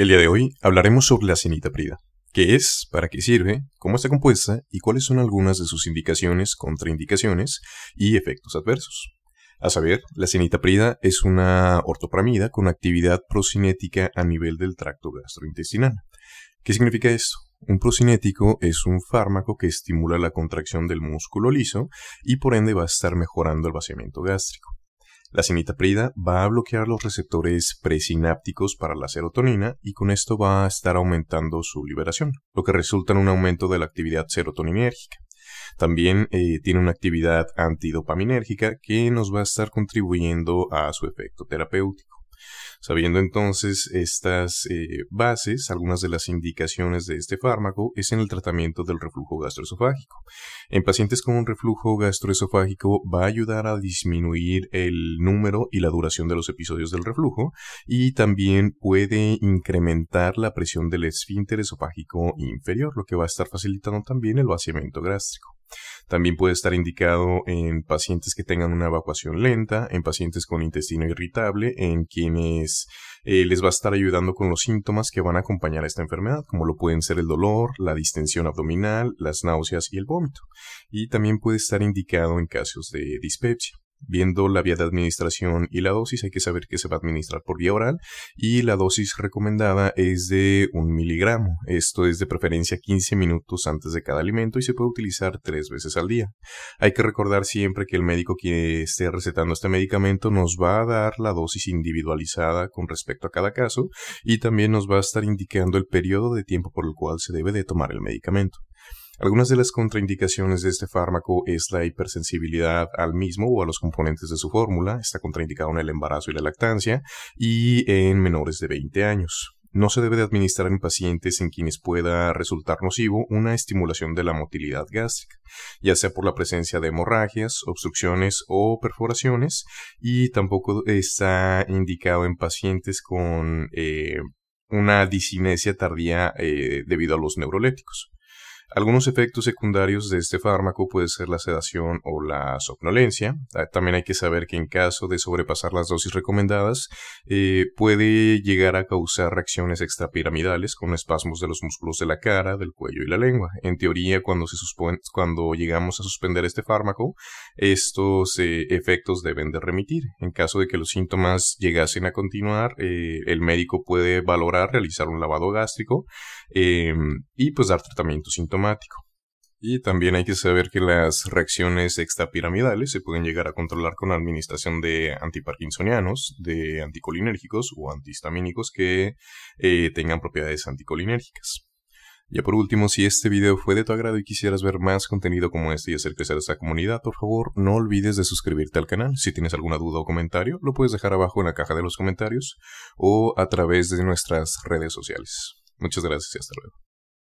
El día de hoy hablaremos sobre la prida, qué es, para qué sirve, cómo está compuesta y cuáles son algunas de sus indicaciones, contraindicaciones y efectos adversos. A saber, la prida es una ortopramida con actividad procinética a nivel del tracto gastrointestinal. ¿Qué significa esto? Un procinético es un fármaco que estimula la contracción del músculo liso y por ende va a estar mejorando el vaciamiento gástrico. La cinitaprida va a bloquear los receptores presinápticos para la serotonina y con esto va a estar aumentando su liberación, lo que resulta en un aumento de la actividad serotoninérgica. También eh, tiene una actividad antidopaminérgica que nos va a estar contribuyendo a su efecto terapéutico. Sabiendo entonces estas eh, bases, algunas de las indicaciones de este fármaco es en el tratamiento del reflujo gastroesofágico. En pacientes con un reflujo gastroesofágico va a ayudar a disminuir el número y la duración de los episodios del reflujo y también puede incrementar la presión del esfínter esofágico inferior, lo que va a estar facilitando también el vaciamiento gástrico. También puede estar indicado en pacientes que tengan una evacuación lenta, en pacientes con intestino irritable, en quienes eh, les va a estar ayudando con los síntomas que van a acompañar a esta enfermedad, como lo pueden ser el dolor, la distensión abdominal, las náuseas y el vómito. Y también puede estar indicado en casos de dispepsia viendo la vía de administración y la dosis, hay que saber que se va a administrar por vía oral y la dosis recomendada es de un miligramo. Esto es de preferencia 15 minutos antes de cada alimento y se puede utilizar tres veces al día. Hay que recordar siempre que el médico que esté recetando este medicamento nos va a dar la dosis individualizada con respecto a cada caso y también nos va a estar indicando el periodo de tiempo por el cual se debe de tomar el medicamento. Algunas de las contraindicaciones de este fármaco es la hipersensibilidad al mismo o a los componentes de su fórmula, está contraindicado en el embarazo y la lactancia, y en menores de 20 años. No se debe administrar en pacientes en quienes pueda resultar nocivo una estimulación de la motilidad gástrica, ya sea por la presencia de hemorragias, obstrucciones o perforaciones, y tampoco está indicado en pacientes con eh, una disinesia tardía eh, debido a los neuroléticos. Algunos efectos secundarios de este fármaco puede ser la sedación o la somnolencia. Ah, también hay que saber que en caso de sobrepasar las dosis recomendadas, eh, puede llegar a causar reacciones extrapiramidales con espasmos de los músculos de la cara, del cuello y la lengua. En teoría, cuando, llegamos a suspender este fármaco, estos eh, efectos deben de remitir. En caso de que los síntomas llegasen a continuar, eh, el médico puede valorar realizar un lavado gástrico em, y pues dar tratamiento sintomático y también hay que saber que las reacciones extrapiramidales se pueden llegar a controlar con la administración de antiparkinsonianos, de anticolinérgicos o antihistamínicos que eh, tengan propiedades anticolinérgicas. Ya por último, si este video fue de tu agrado y quisieras ver más contenido como este y hacer crecer esta comunidad, por favor no olvides de suscribirte al canal. Si tienes alguna duda o comentario, lo puedes dejar abajo en la caja de los comentarios o a través de nuestras redes sociales. Muchas gracias y hasta luego.